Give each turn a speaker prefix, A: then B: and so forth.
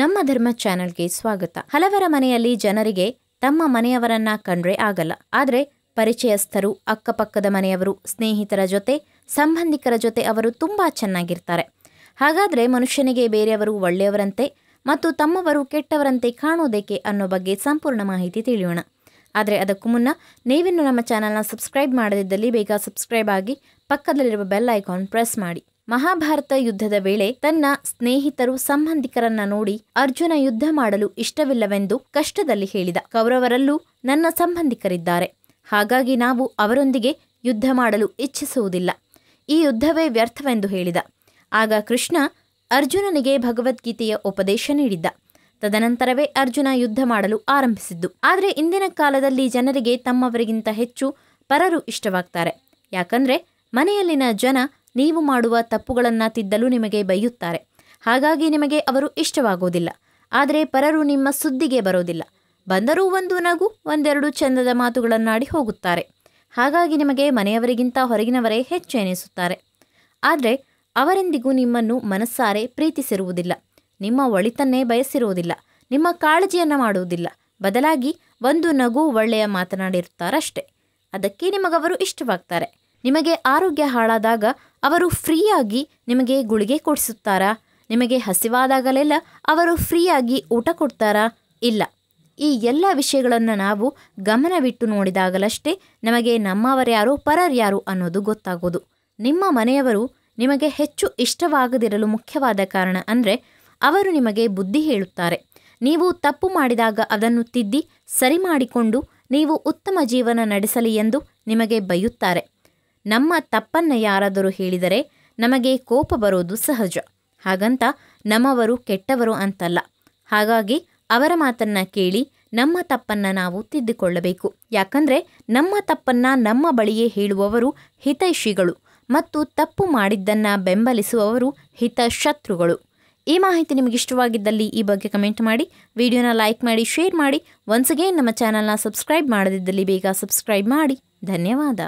A: ನಮ್ಮ ಧರ್ಮ ಚಾನೆಲ್ಗೆ ಸ್ವಾಗತ ಹಲವರ ಮನೆಯಲ್ಲಿ ಜನರಿಗೆ ತಮ್ಮ ಮನೆಯವರನ್ನ ಕಂಡ್ರೆ ಆಗಲ್ಲ ಆದರೆ ಪರಿಚಯಸ್ಥರು ಅಕ್ಕಪಕ್ಕದ ಮನೆಯವರು ಸ್ನೇಹಿತರ ಜೊತೆ ಸಂಬಂಧಿಕರ ಜೊತೆ ಅವರು ತುಂಬ ಚೆನ್ನಾಗಿರ್ತಾರೆ ಹಾಗಾದರೆ ಮನುಷ್ಯನಿಗೆ ಬೇರೆಯವರು ಒಳ್ಳೆಯವರಂತೆ ಮತ್ತು ತಮ್ಮವರು ಕೆಟ್ಟವರಂತೆ ಕಾಣೋದೇಕೆ ಅನ್ನೋ ಬಗ್ಗೆ ಸಂಪೂರ್ಣ ಮಾಹಿತಿ ತಿಳಿಯೋಣ ಆದರೆ ಅದಕ್ಕೂ ಮುನ್ನ ನೀವಿನ್ನು ನಮ್ಮ ಚಾನಲ್ನ ಸಬ್ಸ್ಕ್ರೈಬ್ ಮಾಡದಿದ್ದಲ್ಲಿ ಬೇಗ ಸಬ್ಸ್ಕ್ರೈಬ್ ಆಗಿ ಪಕ್ಕದಲ್ಲಿರುವ ಬೆಲ್ ಐಕಾನ್ ಪ್ರೆಸ್ ಮಾಡಿ ಮಹಾಭಾರತ ಯುದ್ಧದ ವೇಳೆ ತನ್ನ ಸ್ನೇಹಿತರು ಸಂಬಂಧಿಕರನ್ನ ನೋಡಿ ಅರ್ಜುನ ಯುದ್ಧ ಮಾಡಲು ಇಷ್ಟವಿಲ್ಲವೆಂದು ಕಷ್ಟದಲ್ಲಿ ಹೇಳಿದ ಕೌರವರಲ್ಲೂ ನನ್ನ ಸಂಬಂಧಿಕರಿದ್ದಾರೆ ಹಾಗಾಗಿ ನಾವು ಅವರೊಂದಿಗೆ ಯುದ್ಧ ಮಾಡಲು ಇಚ್ಛಿಸುವುದಿಲ್ಲ ಈ ಯುದ್ಧವೇ ವ್ಯರ್ಥವೆಂದು ಹೇಳಿದ ಆಗ ಕೃಷ್ಣ ಅರ್ಜುನನಿಗೆ ಭಗವದ್ಗೀತೆಯ ಉಪದೇಶ ನೀಡಿದ್ದ ತದನಂತರವೇ ಅರ್ಜುನ ಯುದ್ಧ ಮಾಡಲು ಆರಂಭಿಸಿದ್ದು ಆದರೆ ಇಂದಿನ ಕಾಲದಲ್ಲಿ ಜನರಿಗೆ ತಮ್ಮವರಿಗಿಂತ ಹೆಚ್ಚು ಪರರು ಇಷ್ಟವಾಗ್ತಾರೆ ಯಾಕಂದ್ರೆ ಮನೆಯಲ್ಲಿನ ಜನ ನೀವು ಮಾಡುವ ತಪ್ಪುಗಳನ್ನು ತಿದ್ದಲು ನಿಮಗೆ ಬೈಯುತ್ತಾರೆ ಹಾಗಾಗಿ ನಿಮಗೆ ಅವರು ಇಷ್ಟವಾಗುವುದಿಲ್ಲ ಆದರೆ ಪರರು ನಿಮ್ಮ ಸುದ್ದಿಗೆ ಬರೋದಿಲ್ಲ ಬಂದರೂ ಒಂದು ನಗು ಒಂದೆರಡು ಚಂದದ ಮಾತುಗಳನ್ನಾಡಿ ಹೋಗುತ್ತಾರೆ ಹಾಗಾಗಿ ನಿಮಗೆ ಮನೆಯವರಿಗಿಂತ ಹೊರಗಿನವರೇ ಹೆಚ್ಚು ಎನಿಸುತ್ತಾರೆ ಆದರೆ ಅವರೆಂದಿಗೂ ನಿಮ್ಮನ್ನು ಮನಸ್ಸಾರೆ ಪ್ರೀತಿಸಿರುವುದಿಲ್ಲ ನಿಮ್ಮ ಒಳಿತನ್ನೇ ಬಯಸಿರುವುದಿಲ್ಲ ನಿಮ್ಮ ಕಾಳಜಿಯನ್ನು ಮಾಡುವುದಿಲ್ಲ ಬದಲಾಗಿ ಒಂದು ನಗು ಒಳ್ಳೆಯ ಮಾತನಾಡಿರುತ್ತಾರಷ್ಟೆ ಅದಕ್ಕೆ ನಿಮಗವರು ಇಷ್ಟವಾಗ್ತಾರೆ ನಿಮಗೆ ಆರೋಗ್ಯ ಹಾಳಾದಾಗ ಅವರು ಫ್ರೀಯಾಗಿ ನಿಮಗೆ ಗುಳಿಗೆ ಕೊಡಿಸುತ್ತಾರಾ ನಿಮಗೆ ಹಸಿವಾದಾಗಲೆಲ್ಲ ಅವರು ಫ್ರೀಯಾಗಿ ಊಟ ಕೊಡ್ತಾರಾ ಇಲ್ಲ ಈ ಎಲ್ಲ ವಿಷಯಗಳನ್ನು ನಾವು ಗಮನವಿಟ್ಟು ನೋಡಿದಾಗಲಷ್ಟೇ ನಮಗೆ ನಮ್ಮವರ್ಯಾರು ಪರರ್ಯಾರು ಅನ್ನೋದು ಗೊತ್ತಾಗೋದು ನಿಮ್ಮ ಮನೆಯವರು ನಿಮಗೆ ಹೆಚ್ಚು ಇಷ್ಟವಾಗದಿರಲು ಮುಖ್ಯವಾದ ಕಾರಣ ಅಂದರೆ ಅವರು ನಿಮಗೆ ಬುದ್ಧಿ ಹೇಳುತ್ತಾರೆ ನೀವು ತಪ್ಪು ಮಾಡಿದಾಗ ಅದನ್ನು ತಿದ್ದಿ ಸರಿ ಮಾಡಿಕೊಂಡು ನೀವು ಉತ್ತಮ ಜೀವನ ನಡೆಸಲಿ ಎಂದು ನಿಮಗೆ ಬೈಯುತ್ತಾರೆ ನಮ್ಮ ತಪ್ಪನ್ನು ಯಾರಾದರೂ ಹೇಳಿದರೆ ನಮಗೆ ಕೋಪ ಬರೋದು ಸಹಜ ಹಾಗಂತ ನಮ್ಮವರು ಕೆಟ್ಟವರು ಅಂತಲ್ಲ ಹಾಗಾಗಿ ಅವರ ಮಾತನ್ನು ಕೇಳಿ ನಮ್ಮ ತಪ್ಪನ್ನು ನಾವು ತಿದ್ದುಕೊಳ್ಳಬೇಕು ಯಾಕಂದರೆ ನಮ್ಮ ತಪ್ಪನ್ನು ನಮ್ಮ ಬಳಿಯೇ ಹೇಳುವವರು ಹಿತೈಷಿಗಳು ಮತ್ತು ತಪ್ಪು ಮಾಡಿದ್ದನ್ನು ಬೆಂಬಲಿಸುವವರು ಹಿತಶತ್ರುಗಳು ಈ ಮಾಹಿತಿ ನಿಮಗೆ ಇಷ್ಟವಾಗಿದ್ದಲ್ಲಿ ಈ ಬಗ್ಗೆ ಕಮೆಂಟ್ ಮಾಡಿ ವಿಡಿಯೋನ ಲೈಕ್ ಮಾಡಿ ಶೇರ್ ಮಾಡಿ ಒನ್ಸ್ ಅಗೇನ್ ನಮ್ಮ ಚಾನಲ್ನ ಸಬ್ಸ್ಕ್ರೈಬ್ ಮಾಡದಿದ್ದಲ್ಲಿ ಬೇಗ ಸಬ್ಸ್ಕ್ರೈಬ್ ಮಾಡಿ ಧನ್ಯವಾದ